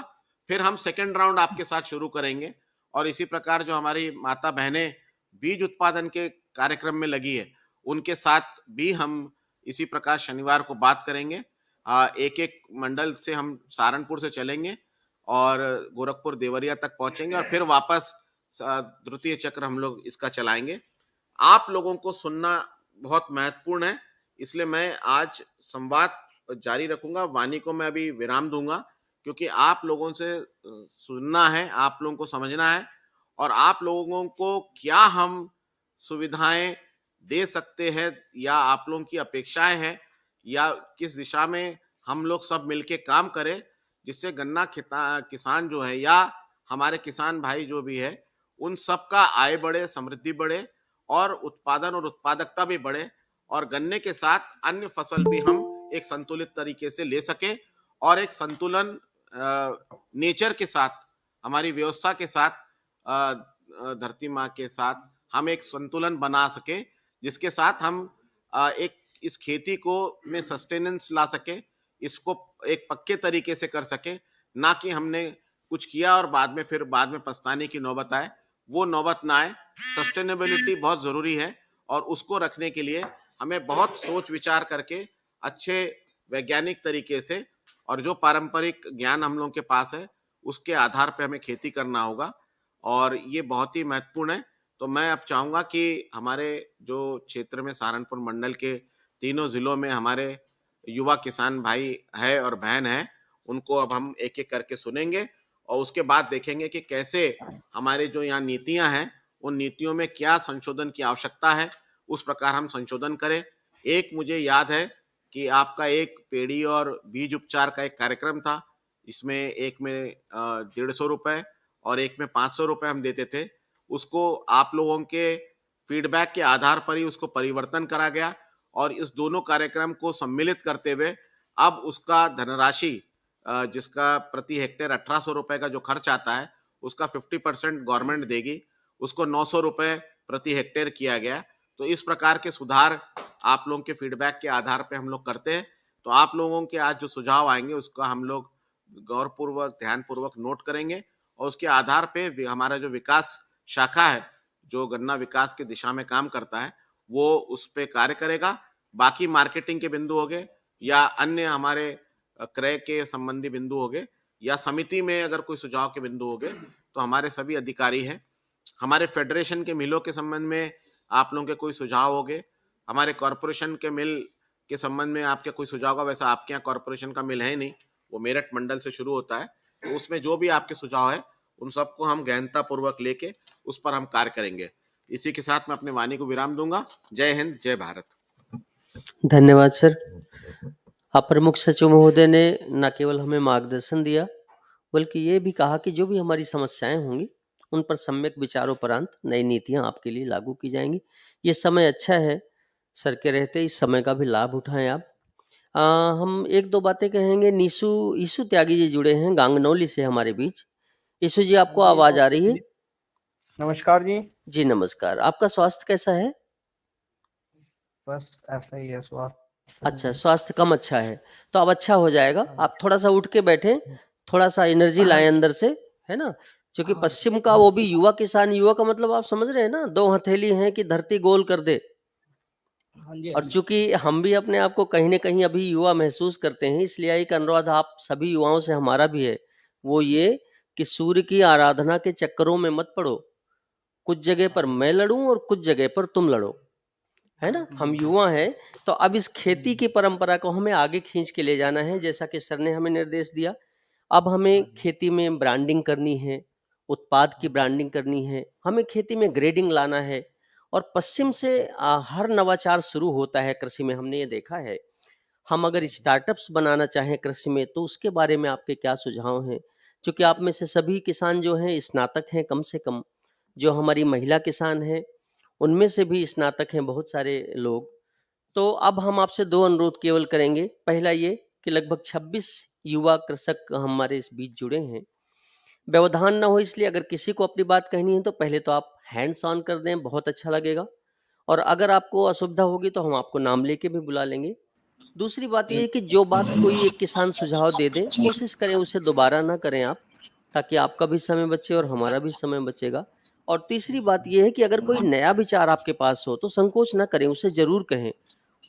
फिर हम सेकेंड राउंड आपके साथ शुरू करेंगे और इसी प्रकार जो हमारी माता बहनें बीज उत्पादन के कार्यक्रम में लगी है उनके साथ भी हम इसी प्रकार शनिवार को बात करेंगे एक एक मंडल से हम सहारनपुर से चलेंगे और गोरखपुर देवरिया तक पहुंचेंगे और फिर वापस द्वितीय चक्र हम लोग इसका चलाएंगे आप लोगों को सुनना बहुत महत्वपूर्ण है इसलिए मैं आज संवाद जारी रखूंगा वाणी को मैं अभी विराम दूंगा क्योंकि आप लोगों से सुनना है आप लोगों को समझना है और आप लोगों को क्या हम सुविधाएं दे सकते हैं या आप लोगों की अपेक्षाएं हैं या किस दिशा में हम लोग सब मिलके काम करें जिससे गन्ना किसान जो है या हमारे किसान भाई जो भी है उन सब का आय बढ़े समृद्धि बढ़े और उत्पादन और उत्पादकता भी बढ़े और गन्ने के साथ अन्य फसल भी हम एक संतुलित तरीके से ले सके और एक संतुलन नेचर के साथ हमारी व्यवस्था के साथ धरती माँ के साथ हम एक संतुलन बना सके जिसके साथ हम एक इस खेती को में सस्टेनेंस ला सके इसको एक पक्के तरीके से कर सके ना कि हमने कुछ किया और बाद में फिर बाद में पछताने की नौबत आए वो नौबत ना आए सस्टेनेबिलिटी हम्म। बहुत ज़रूरी है और उसको रखने के लिए हमें बहुत सोच विचार करके अच्छे वैज्ञानिक तरीके से और जो पारंपरिक ज्ञान हम लोगों के पास है उसके आधार पर हमें खेती करना होगा और ये बहुत ही महत्वपूर्ण है तो मैं अब चाहूँगा कि हमारे जो क्षेत्र में सहारनपुर मंडल के तीनों ज़िलों में हमारे युवा किसान भाई है और बहन है उनको अब हम एक एक करके सुनेंगे और उसके बाद देखेंगे कि कैसे हमारे जो यहाँ नीतियां हैं उन नीतियों में क्या संशोधन की आवश्यकता है उस प्रकार हम संशोधन करें एक मुझे याद है कि आपका एक पेड़ी और बीज उपचार का एक कार्यक्रम था इसमें एक में डेढ़ सौ रुपये और एक में पाँच सौ रुपये हम देते थे उसको आप लोगों के फीडबैक के आधार पर ही उसको परिवर्तन करा गया और इस दोनों कार्यक्रम को सम्मिलित करते हुए अब उसका धनराशि जिसका प्रति हेक्टेयर अठारह सौ रुपये का जो खर्च आता है उसका फिफ्टी परसेंट गवर्नमेंट देगी उसको नौ सौ रुपये प्रति हेक्टेयर किया गया तो इस प्रकार के सुधार आप लोगों के फीडबैक के आधार पर हम लोग करते हैं तो आप लोगों के आज जो सुझाव आएंगे उसका हम लोग गौरपूर्वक ध्यानपूर्वक नोट करेंगे और उसके आधार पे हमारा जो विकास शाखा है जो गन्ना विकास की दिशा में काम करता है वो उस पर कार्य करेगा बाकी मार्केटिंग के बिंदु हो गए या अन्य हमारे क्रय के संबंधी बिंदु हो गए या समिति में अगर कोई सुझाव के बिंदु हो गए तो हमारे सभी अधिकारी हैं हमारे फेडरेशन के मिलों के संबंध में आप लोगों के कोई सुझाव हो गए हमारे कॉरपोरेशन के मिल के संबंध में आपके कोई सुझाव होगा वैसा आपके यहाँ कॉरपोरेशन का मिल है नहीं वो मेरठ मंडल से शुरू होता है तो उसमें जो भी आपके सुझाव है उन सबको हम गहनतापूर्वक लेके उस पर हम कार्य करेंगे इसी के साथ मैं अपने वाणी को विराम दूंगा जय हिंद जय भारत धन्यवाद सर आप प्रमुख सचिव महोदय ने न केवल हमें मार्गदर्शन दिया बल्कि ये भी कहा कि जो भी हमारी समस्याएं होंगी उन पर सम्यक विचारोपरांत नई नीतियां आपके लिए लागू की जाएंगी ये समय अच्छा है सर के रहते इस समय का भी लाभ उठाएं आप आ, हम एक दो बातें कहेंगे निशु यीशु त्यागी जी जुड़े हैं गांगनौली से हमारे बीच यीशु जी आपको आवाज आ रही है नमस्कार जी जी नमस्कार आपका स्वास्थ्य कैसा है बस ऐसा ही है स्वास्थ्य अच्छा, अच्छा स्वास्थ्य कम अच्छा है तो अब अच्छा हो जाएगा हाँ। आप थोड़ा सा उठ के बैठे हाँ। थोड़ा सा एनर्जी हाँ। लाए अंदर से है ना क्योंकि पश्चिम का वो भी युवा किसान युवा का मतलब आप समझ रहे हैं ना दो हथेली हैं कि धरती गोल कर दे और चूंकि हम भी अपने आप को कहीं ना कहीं अभी युवा महसूस करते हैं इसलिए एक अनुरोध आप सभी युवाओं से हमारा भी है वो ये कि सूर्य की आराधना के चक्करों में मत पड़ो कुछ जगह पर मैं लड़ूं और कुछ जगह पर तुम लड़ो है ना हम हम्म। युवा हैं तो अब इस खेती की परंपरा को हमें आगे खींच के ले जाना है जैसा कि सर ने हमें निर्देश दिया अब हमें हाँ, हाँ। खेती में ब्रांडिंग करनी है उत्पाद की ब्रांडिंग करनी है हमें खेती में ग्रेडिंग लाना है और पश्चिम से हर नवाचार शुरू होता है कृषि में हमने ये देखा है हम अगर स्टार्टअप्स बनाना चाहें कृषि में तो उसके बारे में आपके क्या सुझाव हैं क्योंकि आप में से सभी किसान जो हैं स्नातक हैं कम से कम जो हमारी महिला किसान हैं उनमें से भी स्नातक हैं बहुत सारे लोग तो अब हम आपसे दो अनुरोध केवल करेंगे पहला ये कि लगभग 26 युवा कृषक हमारे इस बीच जुड़े हैं व्यवधान ना हो इसलिए अगर किसी को अपनी बात कहनी है तो पहले तो आप हैंड्स ऑन कर दें बहुत अच्छा लगेगा और अगर आपको असुविधा होगी तो हम आपको नाम लेके भी बुला लेंगे दूसरी बात यह है कि जो बात कोई एक किसान सुझाव दे दे कोशिश करें उसे दोबारा ना करें आप ताकि आपका भी समय बचे और हमारा भी समय बचेगा और तीसरी बात यह है कि अगर कोई हाँ। नया विचार आपके पास हो तो संकोच ना करें उसे जरूर कहें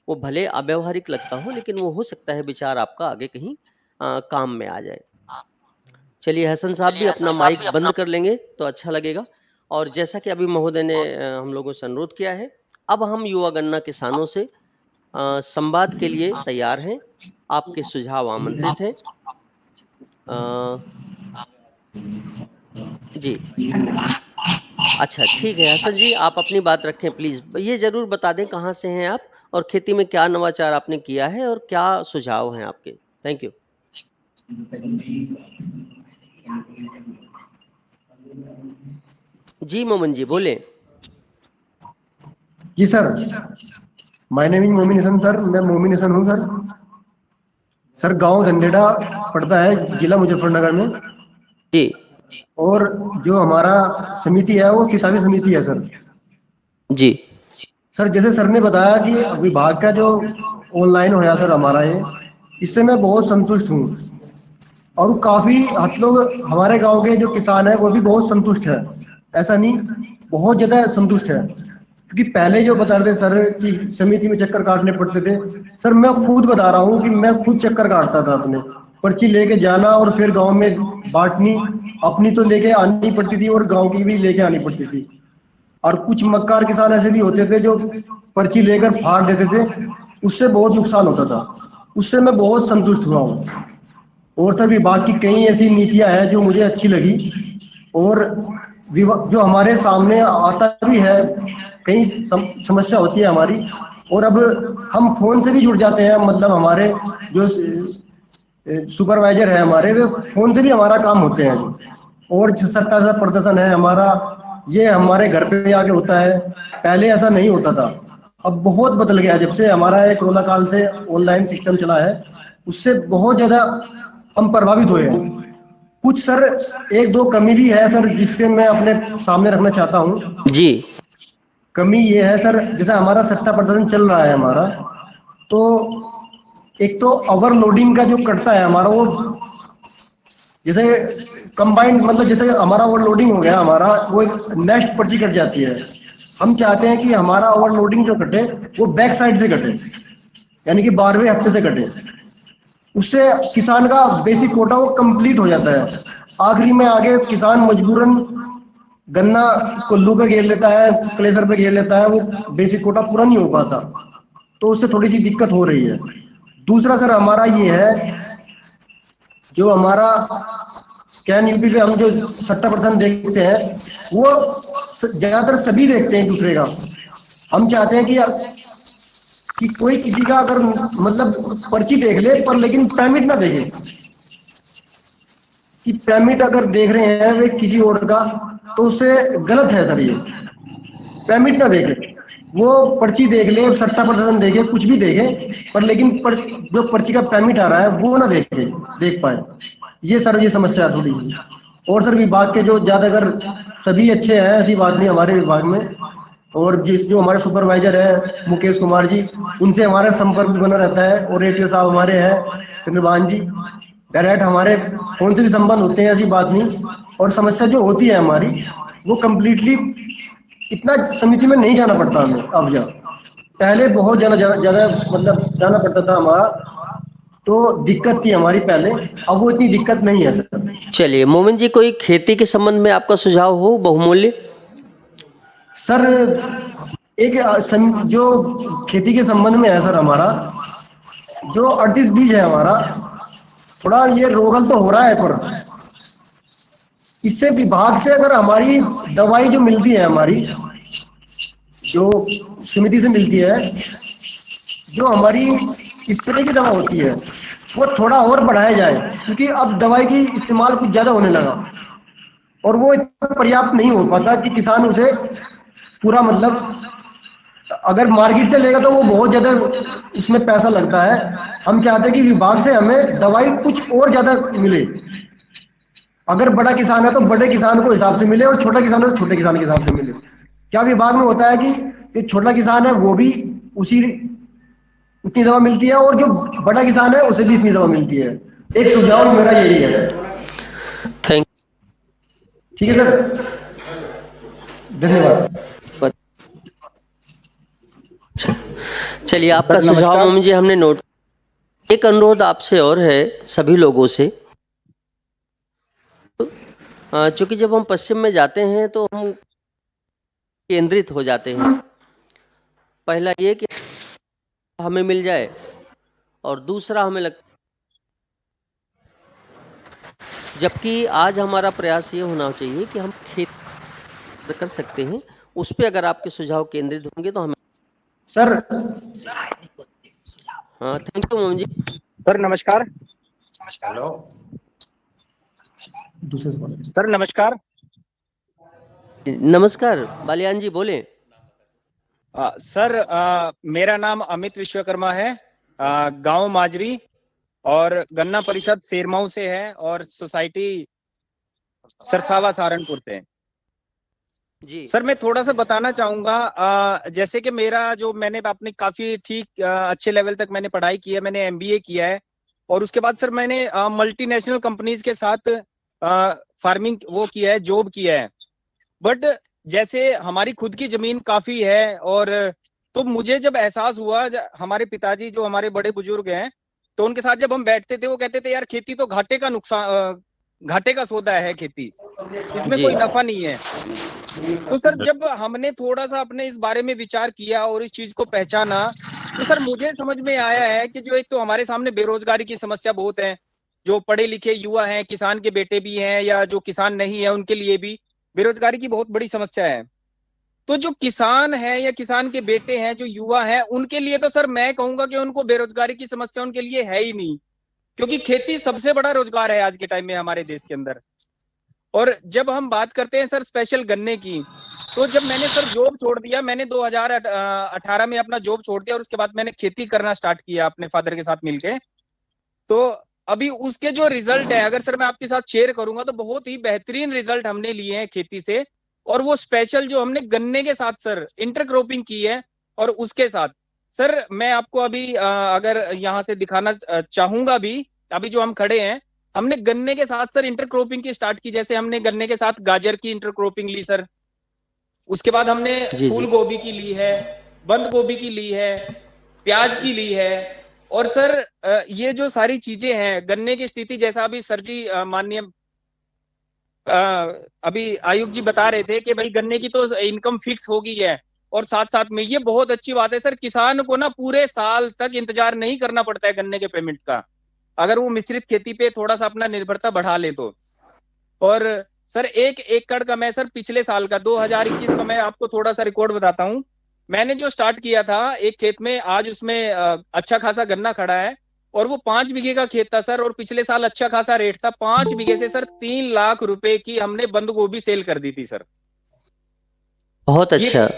वो भले अव्यवहारिक लगता हो लेकिन वो हो सकता है विचार आपका आगे कहीं आ, काम में आ जाए चलिए हसन साहब भी अपना माइक बंद कर लेंगे तो अच्छा लगेगा और जैसा कि अभी महोदय ने हम लोगों से अनुरोध किया है अब हम युवा गन्ना किसानों से संवाद के लिए तैयार हैं आपके सुझाव आमंत्रित हैं जी अच्छा ठीक है हसन जी आप अपनी बात रखें प्लीज ये जरूर बता दें कहाँ से हैं आप और खेती में क्या नवाचार आपने किया है और क्या सुझाव हैं आपके थैंक यू जी मोमन जी बोले जी sir my name is Momin Hasan sir मैं मोमिन हसन हूँ सर सर गांव धंधेड़ा पड़ता है जिला मुजफ्फरनगर में जी और जो हमारा समिति है वो किताबी समिति है सर जी सर जैसे सर ने बताया कि विभाग का जो ऑनलाइन होया सर हमारा ये इससे मैं बहुत संतुष्ट हूँ और काफ़ी हम लोग हमारे गांव के जो किसान है वो भी बहुत संतुष्ट है ऐसा नहीं बहुत ज़्यादा संतुष्ट है क्योंकि पहले जो बता रहे थे सर कि समिति में चक्कर काटने पड़ते थे सर मैं खुद बता रहा हूँ कि मैं खुद चक्कर काटता था अपने पर्ची लेके जाना और फिर गांव में बांटनी अपनी तो लेके आनी पड़ती थी और गांव की भी लेके आनी पड़ती थी और कुछ मक्कार किसान ऐसे भी होते थे जो पर्ची लेकर फाड़ देते थे उससे बहुत नुकसान होता था उससे मैं बहुत संतुष्ट हुआ हूँ और सर विभाग की कई ऐसी नीतियां हैं जो मुझे अच्छी लगी और जो हमारे सामने आता भी है कई समस्या होती है हमारी और अब हम फोन से भी जुड़ जाते हैं मतलब हमारे जो सुपरवाइजर है हमारे वे फोन से भी हमारा काम होते हैं और जो सत्ता का प्रदर्शन है हमारा ये हमारे घर पे आके होता है पहले ऐसा नहीं होता था अब बहुत बदल गया जब से हमारा कोरोना काल से ऑनलाइन सिस्टम चला है उससे बहुत ज्यादा हम प्रभावित हुए हैं कुछ सर एक दो कमी भी है सर जिससे मैं अपने सामने रखना चाहता हूँ जी कमी ये है सर जैसे हमारा सत्ता प्रदर्शन चल रहा है हमारा तो एक तो ओवरलोडिंग का जो कटता है हमारा वो जैसे कंबाइंड मतलब जैसे हमारा ओवरलोडिंग हो गया हमारा वो एक नेक्स्ट पर्ची कट जाती है हम चाहते हैं कि हमारा ओवरलोडिंग जो कटे वो बैक साइड से कटे यानी कि बारहवें हफ्ते से कटे उससे किसान का बेसिक कोटा वो कंप्लीट हो जाता है आखिरी में आगे किसान मजबूरन गन्ना कुल्लू पे घेर लेता है क्लेसर पे घेर लेता है वो बेसिक कोटा पूरा नहीं हो पाता तो उससे थोड़ी सी दिक्कत हो रही है दूसरा सर हमारा ये है जो हमारा कैन यूपी पे हम जो सत्तर परसेंट देखते हैं वो ज़्यादातर सभी देखते हैं दूसरे का हम चाहते हैं कि कि कोई किसी का अगर मतलब पर्ची देख ले पर लेकिन पैमिट ना देखे कि पैमिट अगर देख रहे हैं वे किसी और का तो उसे गलत है सर ये पैमिट ना देख ले वो पर्ची देख ले सत्ता प्रदर्शन देखे कुछ भी देखे पर लेकिन पर, जो पर्ची का पेमिट आ रहा है वो ना देखे देख पाए ये सर ये समस्या थोड़ी और सर विभाग के जो ज्यादातर सभी अच्छे हैं ऐसी बात नहीं हमारे विभाग में और जिस जो हमारे सुपरवाइजर है मुकेश कुमार जी उनसे हमारा संपर्क भी बना रहता है और ए साहब हमारे हैं चंद्रभान जी डायरेक्ट हमारे फोन से भी संबंध होते हैं ऐसी बात नहीं और समस्या जो होती है हमारी वो कम्प्लीटली इतना समिति में नहीं जाना पड़ता हमें अब जब पहले बहुत ज्यादा ज्यादा मतलब जाना पड़ता था हमारा तो दिक्कत थी हमारी पहले अब वो इतनी दिक्कत नहीं है सर चलिए मोमिन जी कोई खेती के संबंध में आपका सुझाव हो बहुमूल्य सर एक जो खेती के संबंध में है सर हमारा जो अड़तीस बीज है हमारा थोड़ा ये रोगल तो हो रहा है पर इससे विभाग से अगर हमारी दवाई जो मिलती है हमारी जो समिति से मिलती है जो हमारी स्प्रे की दवा होती है वो थोड़ा और बढ़ाया जाए क्योंकि अब दवाई की इस्तेमाल कुछ ज़्यादा होने लगा और वो इतना पर्याप्त नहीं हो पाता कि किसान उसे पूरा मतलब अगर मार्केट से लेगा तो वो बहुत ज़्यादा उसमें पैसा लगता है हम चाहते हैं कि विभाग से हमें दवाई कुछ और ज़्यादा मिले अगर बड़ा किसान है तो बड़े किसान को हिसाब से मिले और छोटा किसान है तो छोटे किसान के हिसाब से मिले क्या विभाग में होता है कि जो छोटा किसान है वो भी उसी उतनी दवा मिलती है और जो बड़ा किसान है उसे भी इतनी दवा मिलती है एक सुझाव मेरा यही है थैंक ठीक है सर धन्यवाद अच्छा। चलिए आपका सुझाव जी हमने नोट एक अनुरोध आपसे और है सभी लोगों से चूंकि जब हम पश्चिम में जाते हैं तो हम केंद्रित हो जाते हैं पहला ये कि हमें मिल जाए और दूसरा हमें लग जबकि आज हमारा प्रयास ये होना चाहिए कि हम खेत कर सकते हैं उस पर अगर आपके सुझाव केंद्रित होंगे तो हमें सर हाँ thank you Mohan ji sir नमस्कार नमस्कार दूसरे सवाल सर नमस्कार नमस्कार बालियान जी बोले आ, सर आ, मेरा नाम अमित विश्वकर्मा है गांव माजरी और गन्ना परिषद सेरमाऊ से है और सोसाइटी सरसावा सहारनपुर से जी सर मैं थोड़ा सा बताना चाहूंगा जैसे कि मेरा जो मैंने अपने काफी ठीक अच्छे लेवल तक मैंने पढ़ाई की है मैंने एमबीए किया है और उसके बाद सर मैंने मल्टीनेशनल कंपनीज के साथ फार्मिंग वो किया है जॉब किया है बट जैसे हमारी खुद की जमीन काफी है और तो मुझे जब एहसास हुआ हमारे पिताजी जो हमारे बड़े बुजुर्ग हैं तो उनके साथ जब हम बैठते थे वो कहते थे यार खेती तो घाटे का नुकसान घाटे का सौदा है खेती इसमें कोई नफा नहीं है तो सर जब हमने थोड़ा सा अपने इस बारे में विचार किया और इस चीज को पहचाना तो सर मुझे समझ में आया है कि जो एक तो हमारे सामने बेरोजगारी की समस्या बहुत है जो पढ़े लिखे युवा हैं किसान के बेटे भी हैं या जो किसान नहीं है उनके लिए भी बेरोजगारी की बहुत बड़ी समस्या है तो जो किसान है या किसान के बेटे हैं जो युवा हैं उनके लिए तो सर मैं कहूंगा कि उनको बेरोजगारी की समस्या उनके लिए है ही नहीं क्योंकि खेती सबसे बड़ा रोजगार है आज के टाइम में हमारे देश के अंदर और जब हम बात करते हैं सर स्पेशल गन्ने की तो जब मैंने सर जॉब छोड़ दिया मैंने 2018 में अपना जॉब छोड़ दिया और उसके बाद मैंने खेती करना स्टार्ट किया अपने फादर के साथ मिलके तो अभी उसके जो रिजल्ट है अगर सर मैं आपके साथ शेयर करूंगा तो बहुत ही बेहतरीन रिजल्ट हमने लिए हैं खेती से और वो स्पेशल जो हमने गन्ने के साथ सर इंटरक्रॉपिंग की है और उसके साथ सर मैं आपको अभी आ, अगर यहाँ से दिखाना चाहूंगा भी अभी जो हम खड़े हैं हमने गन्ने के साथ सर इंटरक्रॉपिंग की स्टार्ट की जैसे हमने गन्ने के साथ गाजर की इंटरक्रॉपिंग ली सर उसके बाद हमने फूल गोभी की ली है बंद गोभी की ली है प्याज की ली है और सर ये जो सारी चीजें हैं गन्ने की स्थिति जैसा अभी सर जी माननीय अभी आयुक्त जी बता रहे थे कि भाई गन्ने की तो इनकम फिक्स होगी है और साथ साथ में ये बहुत अच्छी बात है सर किसान को ना पूरे साल तक इंतजार नहीं करना पड़ता है गन्ने के पेमेंट का अगर वो मिश्रित खेती पे थोड़ा सा अपना निर्भरता बढ़ा ले तो और सर एक एकड़ का मैं सर पिछले साल का 2021 का मैं आपको थोड़ा सा रिकॉर्ड बताता हूँ मैंने जो स्टार्ट किया था एक खेत में आज उसमें अच्छा खासा गन्ना खड़ा है और वो पांच बीघे का खेत था सर और पिछले साल अच्छा खासा रेट था पांच बीघे से सर तीन लाख रुपए की हमने बंद गोभी सेल कर दी थी सर बहुत अच्छा ये,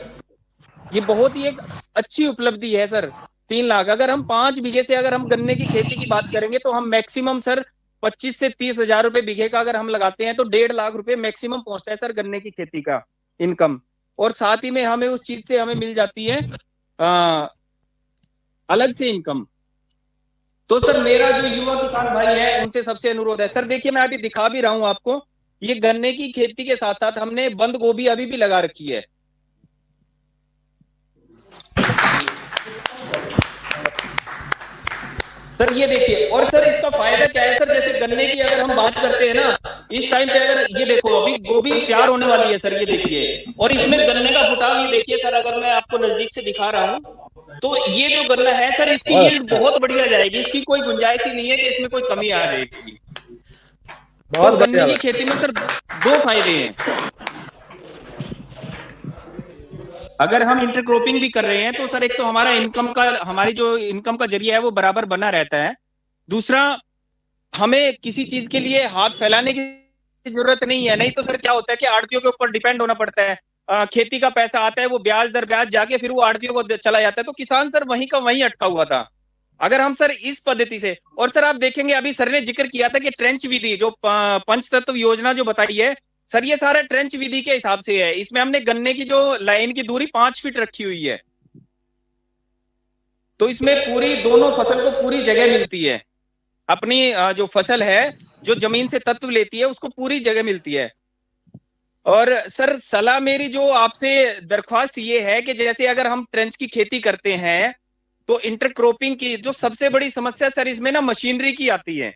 ये बहुत ही एक अच्छी उपलब्धि है सर तीन लाख अगर हम पांच बीघे से अगर हम गन्ने की खेती की बात करेंगे तो हम मैक्सिमम सर पच्चीस से तीस हजार रुपए बीघे का अगर हम लगाते हैं तो डेढ़ लाख रुपए मैक्सिमम पहुंचता है सर गन्ने की खेती का इनकम और साथ ही में हमें उस चीज से हमें मिल जाती है आ, हाँ, अलग से इनकम तो सर मेरा जो युवा किसान भाई है उनसे सबसे अनुरोध है सर देखिए मैं अभी दिखा भी रहा हूं आपको ये गन्ने की खेती के साथ साथ हमने बंद गोभी अभी भी लगा रखी है सर ये देखिए और सर इसका फायदा क्या है सर जैसे गन्ने की अगर हम बात करते हैं ना इस टाइम पे अगर ये देखो अभी गोभी तैयार होने वाली है सर ये देखिए और इसमें गन्ने का फुटाव ये देखिए सर अगर मैं आपको नजदीक से दिखा रहा हूँ तो ये जो गन्ना है सर इसकी यील्ड बहुत बढ़िया जाएगी इसकी कोई गुंजाइश ही नहीं है कि इसमें कोई कमी आ जाएगी तो गन्ने की खेती में सर दो फायदे हैं अगर हम इंटरक्रॉपिंग भी कर रहे हैं तो सर एक तो हमारा इनकम का हमारी जो इनकम का जरिया है वो बराबर बना रहता है दूसरा हमें किसी चीज के लिए हाथ फैलाने की जरूरत नहीं है नहीं तो सर क्या होता है कि आड़तियों के ऊपर डिपेंड होना पड़ता है आ, खेती का पैसा आता है वो ब्याज दर ब्याज जाके फिर वो आड़तियों को चला जाता है तो किसान सर वहीं का वहीं अटका हुआ था अगर हम सर इस पद्धति से और सर आप देखेंगे अभी सर ने जिक्र किया था कि ट्रेंच विधि जो पंचतत्व योजना जो बताई है सर ये सारा ट्रेंच विधि के हिसाब से है इसमें हमने गन्ने की जो लाइन की दूरी पांच फीट रखी हुई है तो इसमें पूरी दोनों फसल को पूरी जगह मिलती है अपनी जो फसल है जो जमीन से तत्व लेती है उसको पूरी जगह मिलती है और सर सलाह मेरी जो आपसे दरख्वास्त ये है कि जैसे अगर हम ट्रेंच की खेती करते हैं तो इंटरक्रोपिंग की जो सबसे बड़ी समस्या सर इसमें ना मशीनरी की आती है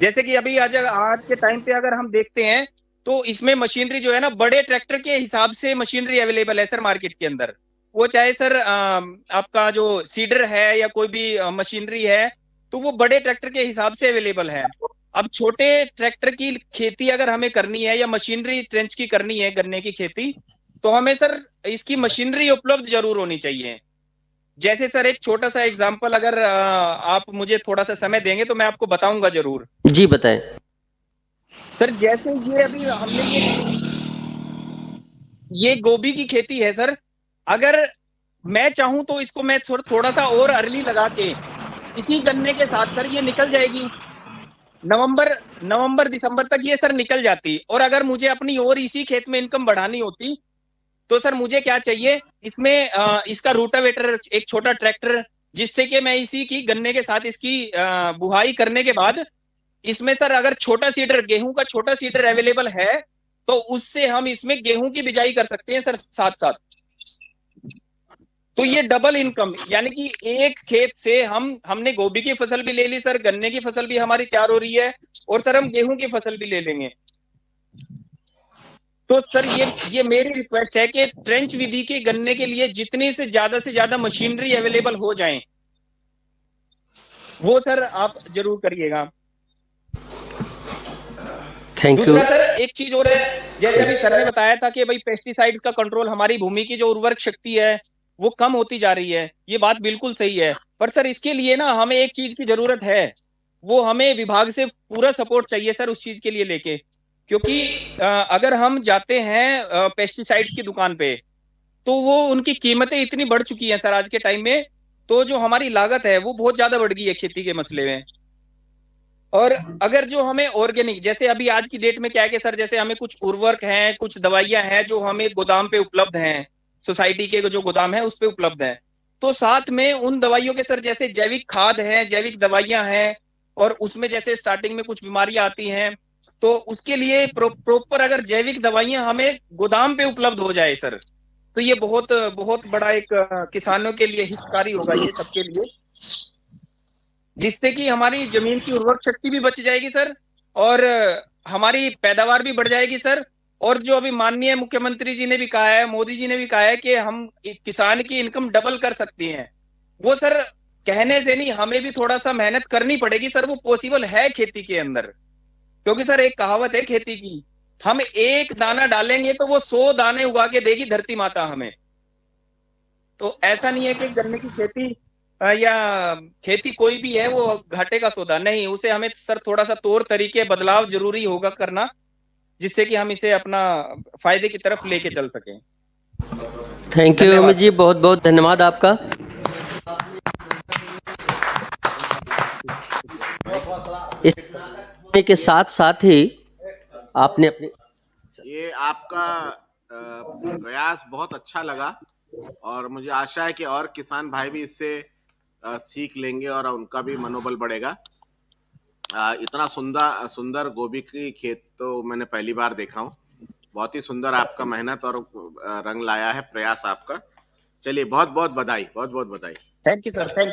जैसे कि अभी आज आज के टाइम पे अगर हम देखते हैं तो इसमें मशीनरी जो है ना बड़े ट्रैक्टर के हिसाब से मशीनरी अवेलेबल है सर मार्केट के अंदर वो चाहे सर आपका जो सीडर है या कोई भी मशीनरी है तो वो बड़े ट्रैक्टर के हिसाब से अवेलेबल है अब छोटे ट्रैक्टर की खेती अगर हमें करनी है या मशीनरी ट्रेंच की करनी है गन्ने की खेती तो हमें सर इसकी मशीनरी उपलब्ध जरूर होनी चाहिए जैसे सर एक छोटा सा एग्जाम्पल अगर आप मुझे थोड़ा सा समय देंगे तो मैं आपको बताऊंगा जरूर जी बताए सर जैसे ये अभी हमने ये ये गोभी की खेती है सर अगर मैं चाहूं तो इसको मैं थोड़ा थोड़ा सा और अर्ली लगा के इसी गन्ने के साथ सर ये निकल जाएगी नवंबर नवंबर दिसंबर तक ये सर निकल जाती और अगर मुझे अपनी और इसी खेत में इनकम बढ़ानी होती तो सर मुझे क्या चाहिए इसमें आ, इसका रोटावेटर एक छोटा ट्रैक्टर जिससे कि मैं इसी की गन्ने के साथ इसकी आ, बुहाई करने के बाद इसमें सर अगर छोटा सीडर गेहूं का छोटा सीडर अवेलेबल है तो उससे हम इसमें गेहूं की बिजाई कर सकते हैं सर साथ साथ तो ये डबल इनकम यानी कि एक खेत से हम हमने गोभी की फसल भी ले ली सर गन्ने की फसल भी हमारी तैयार हो रही है और सर हम गेहूं की फसल भी ले लेंगे तो सर ये ये मेरी रिक्वेस्ट है कि ट्रेंच विधि के गन्ने के लिए जितनी से ज्यादा से ज्यादा मशीनरी अवेलेबल हो जाए वो सर आप जरूर करिएगा थैंक यू सर एक चीज और है जैसे अभी सर ने बताया था कि भाई पेस्टिसाइड्स का कंट्रोल हमारी भूमि की जो उर्वरक शक्ति है वो कम होती जा रही है ये बात बिल्कुल सही है पर सर इसके लिए ना हमें एक चीज की जरूरत है वो हमें विभाग से पूरा सपोर्ट चाहिए सर उस चीज के लिए लेके क्योंकि अगर हम जाते हैं पेस्टिसाइड की दुकान पे तो वो उनकी कीमतें इतनी बढ़ चुकी हैं सर आज के टाइम में तो जो हमारी लागत है वो बहुत ज्यादा बढ़ गई है खेती के मसले में और अगर जो हमें ऑर्गेनिक जैसे अभी आज की डेट में क्या है कि सर जैसे हमें कुछ उर्वरक हैं कुछ दवाइयां हैं जो हमें गोदाम पे उपलब्ध हैं सोसाइटी के जो गोदाम है उस पर उपलब्ध है तो साथ में उन दवाइयों के सर जैसे जैविक खाद है जैविक दवाइयां हैं और उसमें जैसे स्टार्टिंग में कुछ बीमारियां आती हैं तो उसके लिए प्रॉपर अगर जैविक दवाइयां हमें गोदाम पे उपलब्ध हो जाए सर तो ये बहुत बहुत बड़ा एक किसानों के लिए हितकारी होगा ये सबके लिए जिससे कि हमारी जमीन की उर्वरक शक्ति भी बच जाएगी सर और हमारी पैदावार भी बढ़ जाएगी सर और जो अभी माननीय मुख्यमंत्री जी ने भी कहा है मोदी जी ने भी कहा है कि हम किसान की इनकम डबल कर सकती हैं वो सर कहने से नहीं हमें भी थोड़ा सा मेहनत करनी पड़ेगी सर वो पॉसिबल है खेती के अंदर क्योंकि सर एक कहावत है खेती की हम एक दाना डालेंगे तो वो सौ दाने उगा के देगी धरती माता हमें तो ऐसा नहीं है कि गन्ने की खेती या खेती कोई भी है वो घाटे का सौदा नहीं उसे हमें सर थोड़ा सा तौर तरीके बदलाव जरूरी होगा करना जिससे कि हम इसे अपना फायदे की तरफ लेके चल सके थैंक यू अमित जी बहुत बहुत धन्यवाद आपका इस होने के साथ साथ ही आपने अपने ये आपका प्रयास बहुत अच्छा लगा और मुझे आशा है कि और किसान भाई भी इससे सीख लेंगे और उनका भी मनोबल बढ़ेगा इतना सुंदर सुंदर गोभी की खेत तो मैंने पहली बार देखा हूँ बहुत ही सुंदर आपका मेहनत और रंग लाया है प्रयास आपका चलिए बहुत बहुत बधाई बहुत बहुत बधाई थैंक यू सर थैंक